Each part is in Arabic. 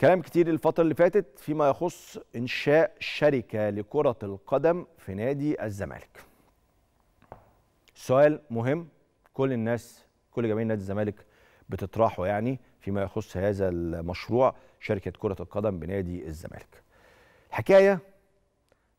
كلام كتير الفترة اللي فاتت فيما يخص إنشاء شركة لكرة القدم في نادي الزمالك. سؤال مهم كل الناس كل جماهير نادي الزمالك بتطرحه يعني فيما يخص هذا المشروع شركة كرة القدم بنادي الزمالك. الحكاية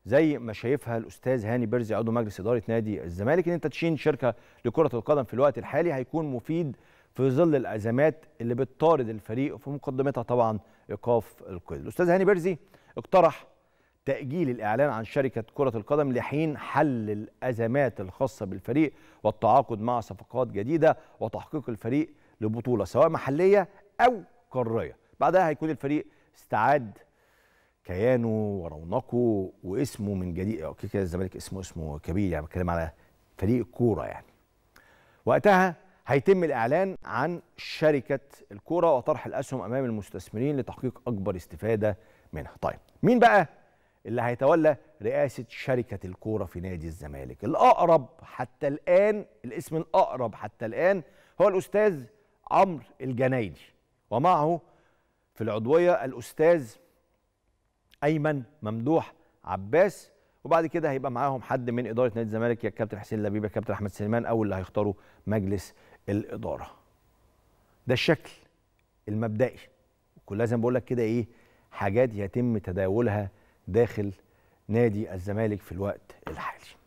زي ما شايفها الأستاذ هاني بيرزي عضو مجلس إدارة نادي الزمالك إن أنت تشين شركة لكرة القدم في الوقت الحالي هيكون مفيد في ظل الازمات اللي بتطارد الفريق وفي مقدمتها طبعا ايقاف القيد. الاستاذ هاني برزي اقترح تاجيل الاعلان عن شركه كره القدم لحين حل الازمات الخاصه بالفريق والتعاقد مع صفقات جديده وتحقيق الفريق لبطوله سواء محليه او قاريه. بعدها هيكون الفريق استعاد كيانه ورونقه واسمه من جديد اوكي كده الزمالك اسمه اسمه كبير يعني بتكلم على فريق الكوره يعني وقتها هيتم الإعلان عن شركة الكورة وطرح الأسهم أمام المستثمرين لتحقيق أكبر استفادة منها طيب مين بقى اللي هيتولى رئاسة شركة الكورة في نادي الزمالك الأقرب حتى الآن الاسم الأقرب حتى الآن هو الأستاذ عمرو الجنايدي ومعه في العضوية الأستاذ أيمن ممدوح عباس وبعد كده هيبقى معاهم حد من إدارة نادي الزمالك يا كابتن حسين لبيب يا كابتن أحمد سليمان أو اللي هيختاروا مجلس الاداره ده الشكل المبدئي كل لازم بقول لك كده ايه حاجات يتم تداولها داخل نادي الزمالك في الوقت الحالي